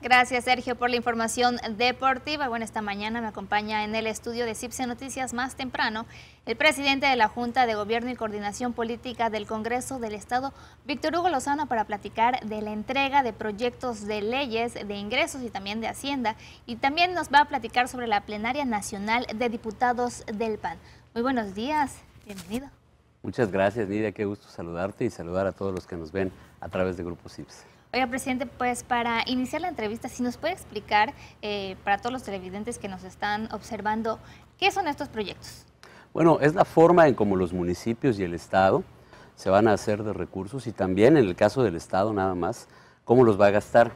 Gracias, Sergio, por la información deportiva. Bueno, esta mañana me acompaña en el estudio de CIPSE Noticias más temprano el presidente de la Junta de Gobierno y Coordinación Política del Congreso del Estado, Víctor Hugo Lozano, para platicar de la entrega de proyectos de leyes de ingresos y también de Hacienda. Y también nos va a platicar sobre la plenaria nacional de diputados del PAN. Muy buenos días, bienvenido. Muchas gracias, Nidia. Qué gusto saludarte y saludar a todos los que nos ven a través de Grupo CIPSE. Oiga, presidente, pues para iniciar la entrevista, si nos puede explicar eh, para todos los televidentes que nos están observando, ¿qué son estos proyectos? Bueno, es la forma en cómo los municipios y el Estado se van a hacer de recursos y también en el caso del Estado nada más, cómo los va a gastar.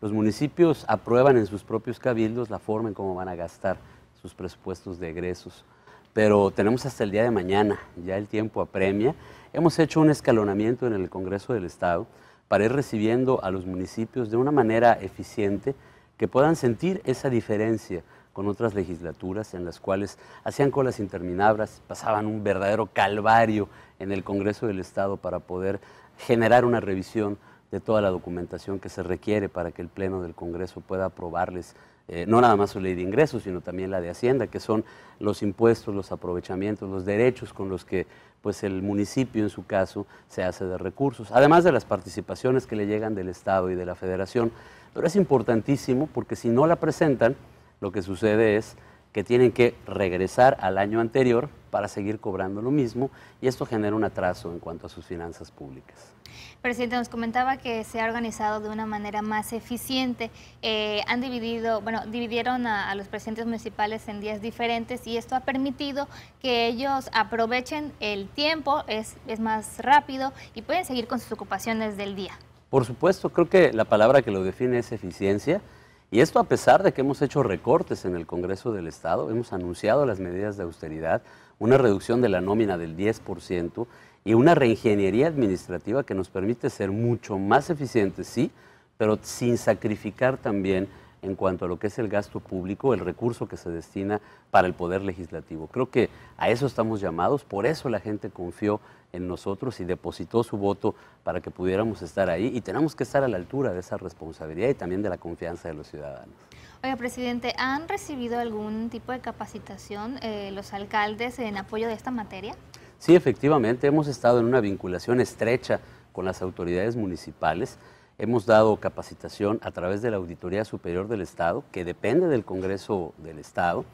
Los municipios aprueban en sus propios cabildos la forma en cómo van a gastar sus presupuestos de egresos, pero tenemos hasta el día de mañana, ya el tiempo apremia. Hemos hecho un escalonamiento en el Congreso del Estado para ir recibiendo a los municipios de una manera eficiente que puedan sentir esa diferencia con otras legislaturas en las cuales hacían colas interminables, pasaban un verdadero calvario en el Congreso del Estado para poder generar una revisión de toda la documentación que se requiere para que el Pleno del Congreso pueda aprobarles eh, no nada más su ley de ingresos, sino también la de Hacienda, que son los impuestos, los aprovechamientos, los derechos con los que pues el municipio en su caso se hace de recursos, además de las participaciones que le llegan del Estado y de la Federación. Pero es importantísimo porque si no la presentan, lo que sucede es que tienen que regresar al año anterior para seguir cobrando lo mismo y esto genera un atraso en cuanto a sus finanzas públicas. Presidente, nos comentaba que se ha organizado de una manera más eficiente. Eh, han dividido, bueno, dividieron a, los presidentes municipales en días diferentes y esto ha permitido que ellos aprovechen el tiempo, es, es más rápido y pueden seguir con sus ocupaciones del día. Por supuesto, creo que la palabra que lo define es eficiencia. Y esto a pesar de que hemos hecho recortes en el Congreso del Estado, hemos anunciado las medidas de austeridad, una reducción de la nómina del 10% y una reingeniería administrativa que nos permite ser mucho más eficientes, sí, pero sin sacrificar también en cuanto a lo que es el gasto público, el recurso que se destina para el Poder Legislativo. Creo que a eso estamos llamados, por eso la gente confió en nosotros y depositó su voto para que pudiéramos estar ahí y tenemos que estar a la altura de esa responsabilidad y también de la confianza de los ciudadanos. Oiga, presidente, ¿han recibido algún tipo de capacitación eh, los alcaldes en apoyo de esta materia? Sí, efectivamente, hemos estado en una vinculación estrecha con las autoridades municipales. Hemos dado capacitación a través de la Auditoría Superior del Estado, que depende del Congreso del Estado,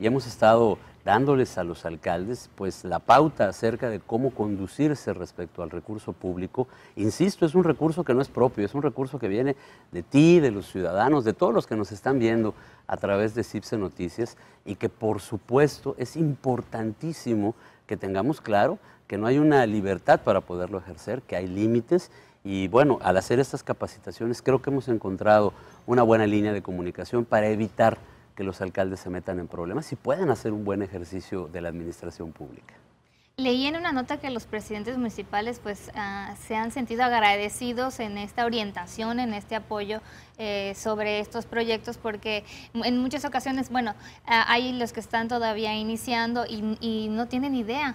y hemos estado dándoles a los alcaldes pues la pauta acerca de cómo conducirse respecto al recurso público. Insisto, es un recurso que no es propio, es un recurso que viene de ti, de los ciudadanos, de todos los que nos están viendo a través de CIPSE Noticias y que por supuesto es importantísimo que tengamos claro que no hay una libertad para poderlo ejercer, que hay límites y bueno, al hacer estas capacitaciones creo que hemos encontrado una buena línea de comunicación para evitar que los alcaldes se metan en problemas y puedan hacer un buen ejercicio de la administración pública. Leí en una nota que los presidentes municipales pues ah, se han sentido agradecidos en esta orientación, en este apoyo eh, sobre estos proyectos porque en muchas ocasiones, bueno, ah, hay los que están todavía iniciando y, no tienen idea.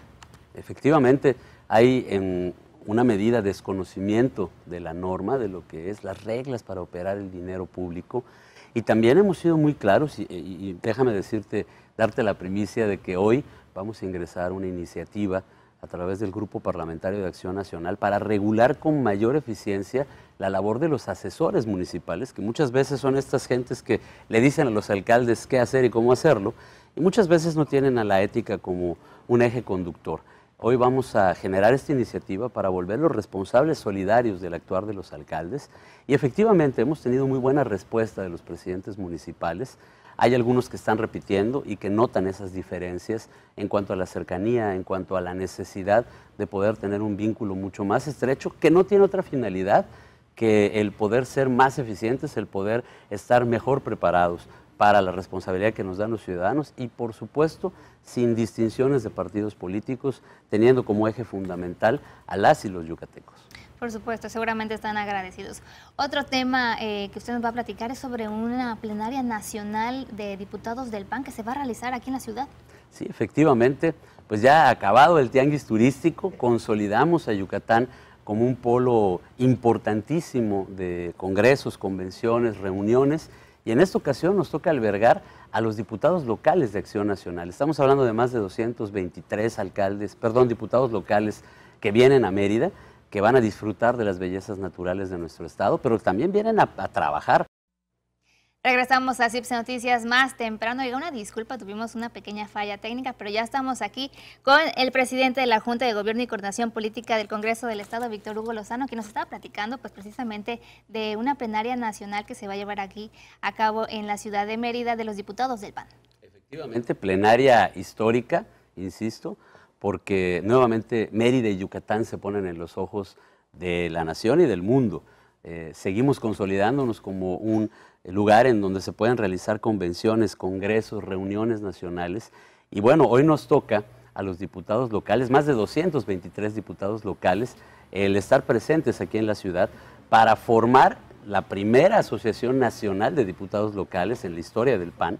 Efectivamente, hay una medida de desconocimiento de la norma, de lo que es las reglas para operar el dinero público. Y también hemos sido muy claros, y, y déjame decirte, darte la primicia de que hoy vamos a ingresar una iniciativa a través del Grupo Parlamentario de Acción Nacional para regular con mayor eficiencia la labor de los asesores municipales, que muchas veces son estas gentes que le dicen a los alcaldes qué hacer y cómo hacerlo, y muchas veces no tienen a la ética como un eje conductor. Hoy vamos a generar esta iniciativa para volver los responsables solidarios del actuar de los alcaldes y efectivamente hemos tenido muy buena respuesta de los presidentes municipales. Hay algunos que están repitiendo y que notan esas diferencias en cuanto a la cercanía, en cuanto a la necesidad de poder tener un vínculo mucho más estrecho que no tiene otra finalidad que el poder ser más eficientes, el poder estar mejor preparados para la responsabilidad que nos dan los ciudadanos y, por supuesto, sin distinciones de partidos políticos, teniendo como eje fundamental a las y los yucatecos. Por supuesto, seguramente están agradecidos. Otro tema eh, que usted nos va a platicar es sobre una plenaria nacional de diputados del PAN que se va a realizar aquí en la ciudad. Sí, efectivamente, pues ya acabado el tianguis turístico, consolidamos a Yucatán como un polo importantísimo de congresos, convenciones, reuniones y en esta ocasión nos toca albergar a los diputados locales de Acción Nacional. Estamos hablando de más de 223 alcaldes, perdón, diputados locales que vienen a Mérida, que van a disfrutar de las bellezas naturales de nuestro estado, pero también vienen a, a trabajar Regresamos a CIPSE Noticias más temprano. y una disculpa, tuvimos una pequeña falla técnica, pero ya estamos aquí con el presidente de la Junta de Gobierno y Coordinación Política del Congreso del Estado, Víctor Hugo Lozano, que nos estaba platicando pues precisamente de una plenaria nacional que se va a llevar aquí a cabo en la ciudad de Mérida de los diputados del PAN. Efectivamente, plenaria histórica, insisto, porque nuevamente Mérida y Yucatán se ponen en los ojos de la nación y del mundo. Eh, seguimos consolidándonos como un lugar en donde se pueden realizar convenciones, congresos, reuniones nacionales. Y bueno, hoy nos toca a los diputados locales, más de 223 diputados locales, el estar presentes aquí en la ciudad para formar la primera Asociación Nacional de Diputados Locales en la historia del PAN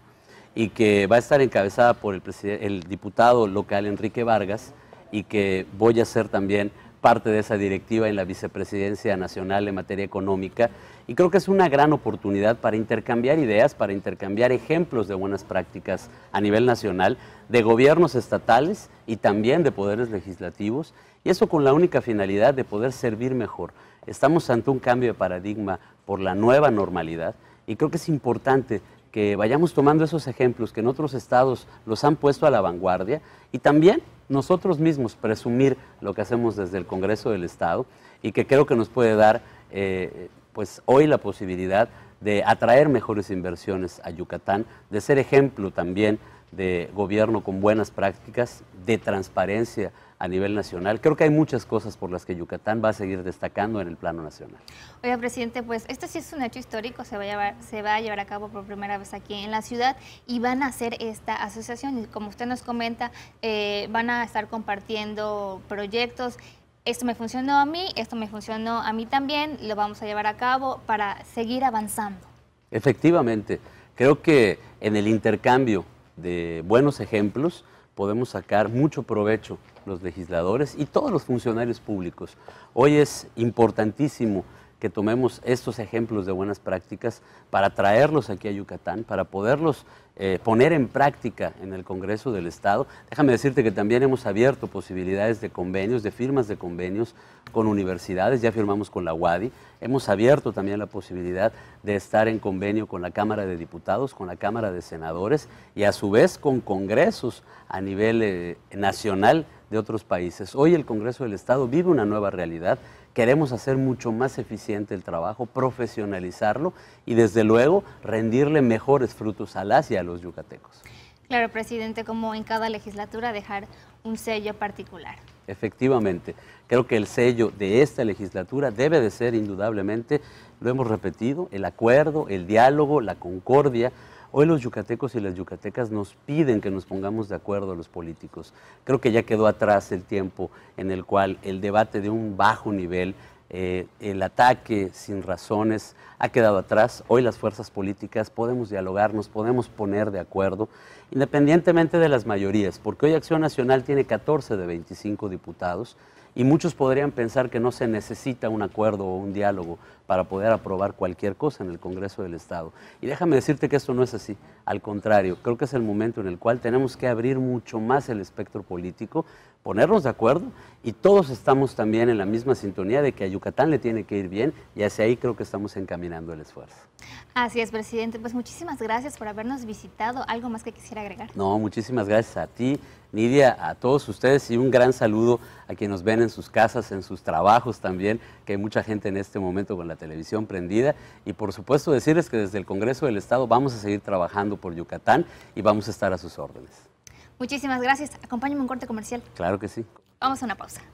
y que va a estar encabezada por el, el diputado local Enrique Vargas y que voy a ser también parte de esa directiva en la Vicepresidencia Nacional en materia económica y creo que es una gran oportunidad para intercambiar ideas, para intercambiar ejemplos de buenas prácticas a nivel nacional, de gobiernos estatales y también de poderes legislativos, y eso con la única finalidad de poder servir mejor. Estamos ante un cambio de paradigma por la nueva normalidad y creo que es importante que vayamos tomando esos ejemplos que en otros estados los han puesto a la vanguardia y también nosotros mismos presumir lo que hacemos desde el Congreso del Estado y que creo que nos puede dar eh, pues hoy la posibilidad de atraer mejores inversiones a Yucatán, de ser ejemplo también de gobierno con buenas prácticas, de transparencia a nivel nacional. Creo que hay muchas cosas por las que Yucatán va a seguir destacando en el plano nacional. Oiga, presidente, pues este sí es un hecho histórico, se va a llevar, a, cabo por primera vez aquí en la ciudad y van a hacer esta asociación. Y como usted nos comenta, eh, van a estar compartiendo proyectos. Esto me funcionó a mí, esto me funcionó a mí también, lo vamos a llevar a cabo para seguir avanzando. Efectivamente, creo que en el intercambio de buenos ejemplos podemos sacar mucho provecho los legisladores y todos los funcionarios públicos. Hoy es importantísimo que tomemos estos ejemplos de buenas prácticas para traerlos aquí a Yucatán, para poderlos eh, poner en práctica en el Congreso del Estado. Déjame decirte que también hemos abierto posibilidades de convenios, de firmas de convenios con universidades, ya firmamos con la UADI, hemos abierto también la posibilidad de estar en convenio con la Cámara de Diputados, con la Cámara de Senadores y a su vez con congresos a nivel eh, nacional de otros países. Hoy el Congreso del Estado vive una nueva realidad. Queremos hacer mucho más eficiente el trabajo, profesionalizarlo y desde luego rendirle mejores frutos a las y a los yucatecos. Claro, presidente, como en cada legislatura dejar un sello particular. Efectivamente, creo que el sello de esta legislatura debe de ser indudablemente, lo hemos repetido, el acuerdo, el diálogo, la concordia, Hoy los yucatecos y las yucatecas nos piden que nos pongamos de acuerdo a los políticos. Creo que ya quedó atrás el tiempo en el cual el debate de un bajo nivel eh, el ataque sin razones ha quedado atrás. Hoy las fuerzas políticas podemos dialogar, nos podemos poner de acuerdo, independientemente de las mayorías, porque hoy Acción Nacional tiene 14 de 25 diputados y muchos podrían pensar que no se necesita un acuerdo o un diálogo para poder aprobar cualquier cosa en el Congreso del Estado. Y déjame decirte que esto no es así. Al contrario, creo que es el momento en el cual tenemos que abrir mucho más el espectro político ponernos de acuerdo y todos estamos también en la misma sintonía de que a Yucatán le tiene que ir bien y hacia ahí creo que estamos encaminando el esfuerzo. Así es, presidente. Pues muchísimas gracias por habernos visitado. ¿Algo más que quisiera agregar? No, muchísimas gracias a ti, Nidia, a todos ustedes y un gran saludo a quienes nos ven en sus casas, en sus trabajos también, que hay mucha gente en este momento con la televisión prendida. Y por supuesto decirles que desde el Congreso del Estado vamos a seguir trabajando por Yucatán y vamos a estar a sus órdenes. Muchísimas gracias. Acompáñame un corte comercial. Claro que sí. Vamos a una pausa.